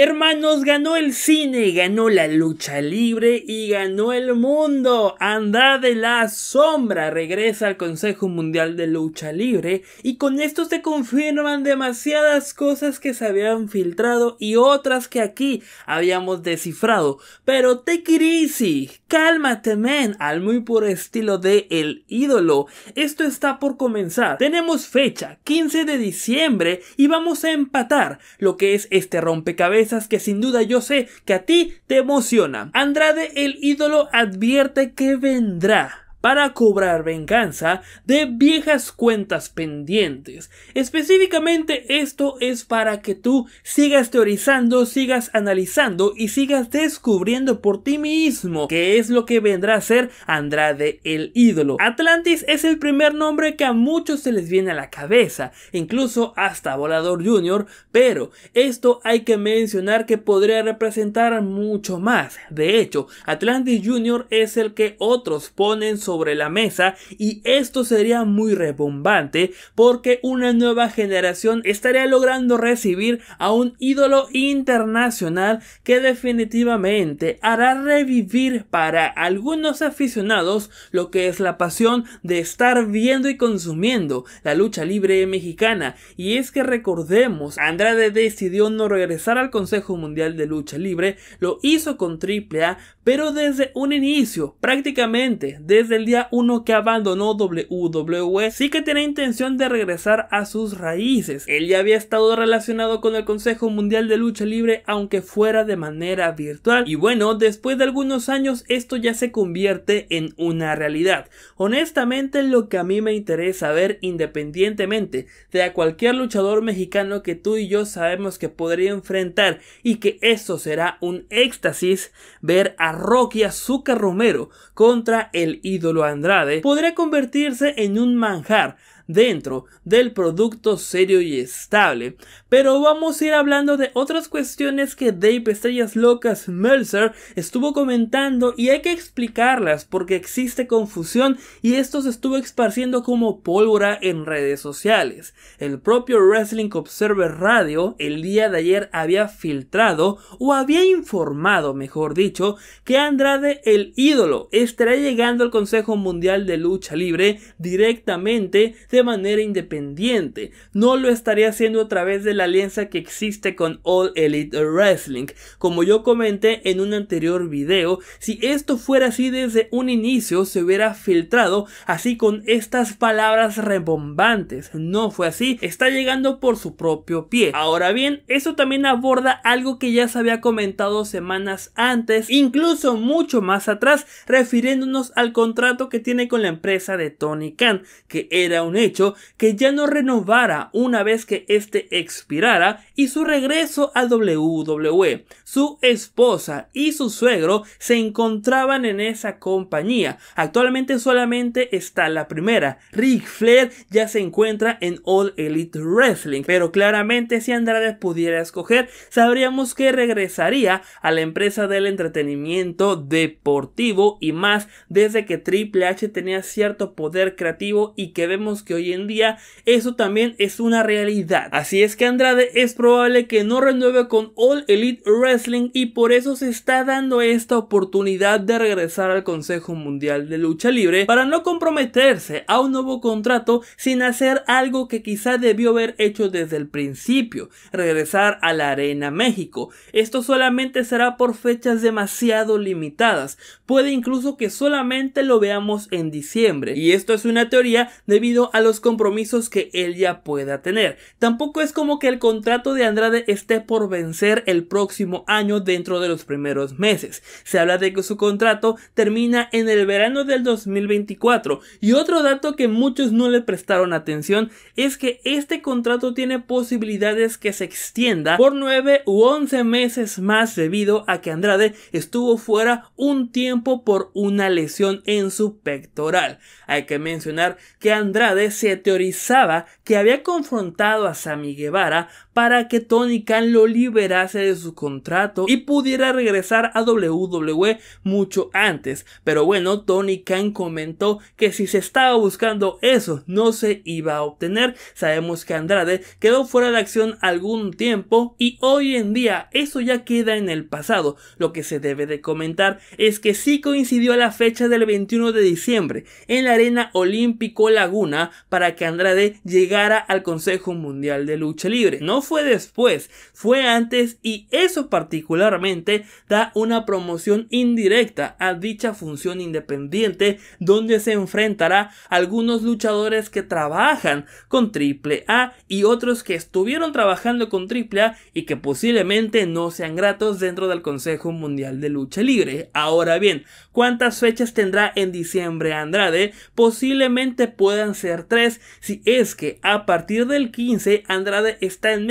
Hermanos, ganó el cine, ganó la lucha libre y ganó el mundo. Anda de la sombra, regresa al Consejo Mundial de Lucha Libre y con esto se confirman demasiadas cosas que se habían filtrado y otras que aquí habíamos descifrado. Pero te it easy, cálmate men, al muy puro estilo de El ídolo. Esto está por comenzar. Tenemos fecha, 15 de diciembre y vamos a empatar lo que es este rompecabezas que sin duda yo sé que a ti te emociona Andrade el ídolo advierte que vendrá para cobrar venganza de viejas cuentas pendientes. Específicamente esto es para que tú sigas teorizando, sigas analizando y sigas descubriendo por ti mismo qué es lo que vendrá a ser Andrade el ídolo. Atlantis es el primer nombre que a muchos se les viene a la cabeza, incluso hasta Volador Jr., pero esto hay que mencionar que podría representar mucho más. De hecho, Atlantis Jr. es el que otros ponen sobre la mesa y esto sería muy rebombante porque una nueva generación estaría logrando recibir a un ídolo internacional que definitivamente hará revivir para algunos aficionados lo que es la pasión de estar viendo y consumiendo la lucha libre mexicana y es que recordemos Andrade decidió no regresar al Consejo Mundial de Lucha Libre lo hizo con AAA pero desde un inicio prácticamente desde el día uno que abandonó WWE, sí que tenía intención de regresar a sus raíces. Él ya había estado relacionado con el Consejo Mundial de Lucha Libre, aunque fuera de manera virtual. Y bueno, después de algunos años, esto ya se convierte en una realidad. Honestamente, lo que a mí me interesa ver, independientemente de cualquier luchador mexicano que tú y yo sabemos que podría enfrentar, y que esto será un éxtasis, ver a Rocky Azúcar Romero contra el ídolo lo Andrade Podría convertirse en un manjar dentro del producto serio y estable. Pero vamos a ir hablando de otras cuestiones que Dave Estrellas Locas Mercer estuvo comentando y hay que explicarlas porque existe confusión y esto se estuvo esparciendo como pólvora en redes sociales. El propio Wrestling Observer Radio el día de ayer había filtrado o había informado, mejor dicho, que Andrade el ídolo estará llegando al Consejo Mundial de Lucha Libre directamente manera independiente. No lo estaría haciendo a través de la alianza que existe con All Elite Wrestling. Como yo comenté en un anterior video, si esto fuera así desde un inicio se hubiera filtrado así con estas palabras rebombantes. No fue así, está llegando por su propio pie. Ahora bien, eso también aborda algo que ya se había comentado semanas antes, incluso mucho más atrás, refiriéndonos al contrato que tiene con la empresa de Tony Khan, que era un hecho que ya no renovara una vez que este expirara y su regreso a WWE. Su esposa y su suegro se encontraban en esa compañía. Actualmente solamente está la primera. Ric Flair ya se encuentra en All Elite Wrestling, pero claramente si Andrade pudiera escoger, sabríamos que regresaría a la empresa del entretenimiento deportivo y más desde que Triple H tenía cierto poder creativo y que vemos que hoy en día eso también es una realidad. Así es que Andrade es probable que no renueve con All Elite Wrestling y por eso se está dando esta oportunidad de regresar al Consejo Mundial de Lucha Libre para no comprometerse a un nuevo contrato sin hacer algo que quizá debió haber hecho desde el principio, regresar a la Arena México. Esto solamente será por fechas demasiado limitadas, puede incluso que solamente lo veamos en diciembre. Y esto es una teoría debido a compromisos que él ya pueda tener. Tampoco es como que el contrato de Andrade esté por vencer el próximo año dentro de los primeros meses. Se habla de que su contrato termina en el verano del 2024 y otro dato que muchos no le prestaron atención es que este contrato tiene posibilidades que se extienda por 9 u 11 meses más debido a que Andrade estuvo fuera un tiempo por una lesión en su pectoral. Hay que mencionar que Andrade se teorizaba que había confrontado a Sammy Guevara para que Tony Khan lo liberase de su contrato y pudiera regresar a WWE mucho antes. Pero bueno, Tony Khan comentó que si se estaba buscando eso no se iba a obtener. Sabemos que Andrade quedó fuera de acción algún tiempo y hoy en día eso ya queda en el pasado. Lo que se debe de comentar es que sí coincidió la fecha del 21 de diciembre en la Arena Olímpico Laguna para que Andrade llegara al Consejo Mundial de Lucha Libre. No fue después, fue antes y eso particularmente da una promoción indirecta a dicha función independiente donde se enfrentará algunos luchadores que trabajan con AAA y otros que estuvieron trabajando con AAA y que posiblemente no sean gratos dentro del Consejo Mundial de Lucha Libre. Ahora bien, ¿cuántas fechas tendrá en diciembre Andrade? Posiblemente puedan ser tres si es que a partir del 15 Andrade está en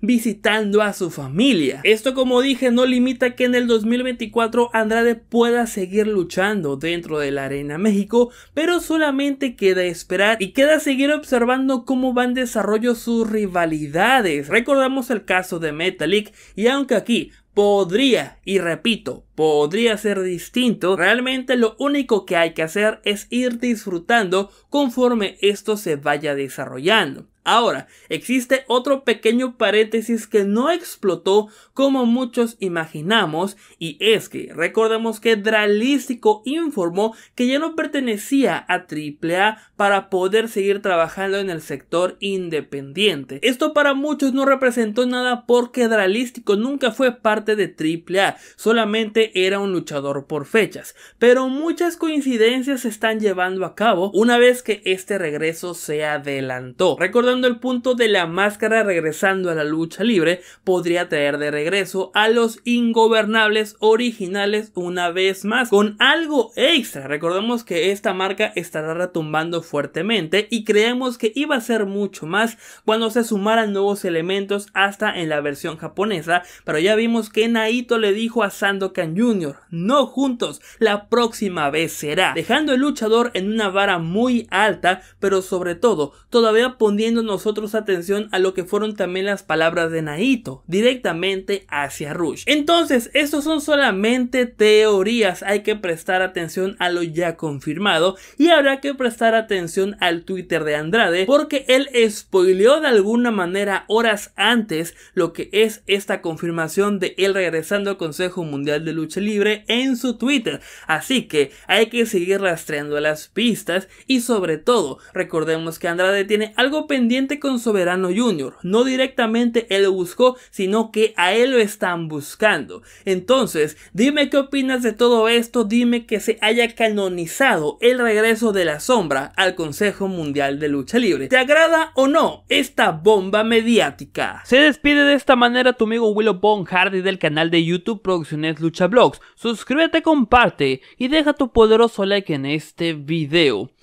visitando a su familia. Esto como dije no limita que en el 2024 Andrade pueda seguir luchando dentro de la Arena México, pero solamente queda esperar y queda seguir observando cómo van desarrollo sus rivalidades. Recordamos el caso de Metalik y aunque aquí podría, y repito, podría ser distinto, realmente lo único que hay que hacer es ir disfrutando conforme esto se vaya desarrollando. Ahora, existe otro pequeño paréntesis que no explotó como muchos imaginamos y es que recordemos que Dralístico informó que ya no pertenecía a AAA para poder seguir trabajando en el sector independiente. Esto para muchos no representó nada porque Dralístico nunca fue parte de AAA, solamente era un luchador por fechas, pero muchas coincidencias se están llevando a cabo una vez que este regreso se adelantó el punto de la máscara regresando a la lucha libre podría traer de regreso a los ingobernables originales una vez más, con algo extra. Recordemos que esta marca estará retumbando fuertemente y creemos que iba a ser mucho más cuando se sumaran nuevos elementos hasta en la versión japonesa, pero ya vimos que Naito le dijo a Sandokan Jr., no juntos, la próxima vez será, dejando el luchador en una vara muy alta, pero sobre todo, todavía poniéndonos nosotros atención a lo que fueron también las palabras de Naito, directamente hacia Rush. Entonces, estos son solamente teorías, hay que prestar atención a lo ya confirmado y habrá que prestar atención al Twitter de Andrade porque él spoileó de alguna manera horas antes lo que es esta confirmación de él regresando al Consejo Mundial de Lucha Libre en su Twitter. Así que hay que seguir rastreando las pistas y sobre todo recordemos que Andrade tiene algo pendiente con Soberano Junior. No directamente él lo buscó, sino que a él lo están buscando. Entonces, dime qué opinas de todo esto, dime que se haya canonizado el regreso de la sombra al Consejo Mundial de Lucha Libre. ¿Te agrada o no esta bomba mediática? Se despide de esta manera tu amigo Willow Bone Hardy del canal de YouTube Producciones Lucha Blogs. Suscríbete, comparte y deja tu poderoso like en este video.